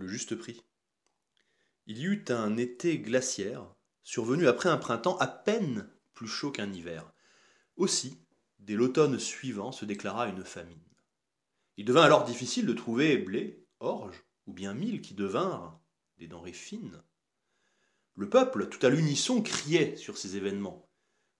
le juste prix. Il y eut un été glaciaire, survenu après un printemps à peine plus chaud qu'un hiver. Aussi, dès l'automne suivant se déclara une famine. Il devint alors difficile de trouver blé, orge ou bien mille qui devinrent des denrées fines. Le peuple, tout à l'unisson, criait sur ces événements.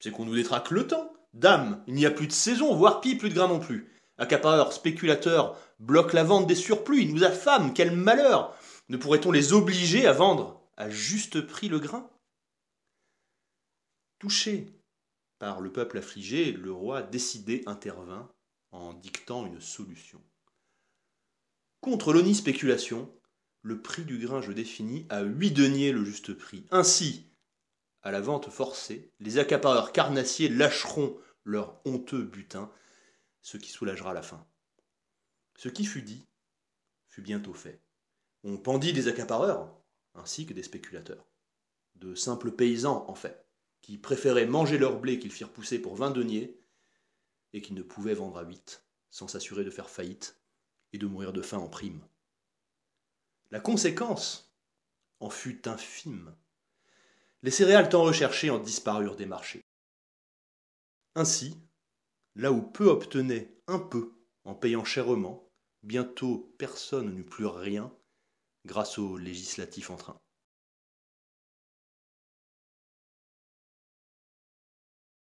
C'est qu'on nous détraque le temps. Dame, il n'y a plus de saison, voire pis, plus de grain non plus. Accapareurs, spéculateurs, bloquent la vente des surplus, ils nous affament, quel malheur Ne pourrait-on les obliger à vendre à juste prix le grain Touché par le peuple affligé, le roi décidé intervint en dictant une solution. Contre l'onispéculation, spéculation le prix du grain je définis à huit deniers le juste prix. Ainsi, à la vente forcée, les accapareurs carnassiers lâcheront leur honteux butin ce qui soulagera la faim. Ce qui fut dit fut bientôt fait. On pendit des accapareurs, ainsi que des spéculateurs. De simples paysans, en fait, qui préféraient manger leur blé qu'ils firent pousser pour vingt deniers, et qui ne pouvaient vendre à huit, sans s'assurer de faire faillite et de mourir de faim en prime. La conséquence en fut infime. Les céréales tant recherchées en disparurent des marchés. Ainsi, Là où peu obtenait un peu en payant chèrement, bientôt personne n'eut plus rien grâce au législatif en train.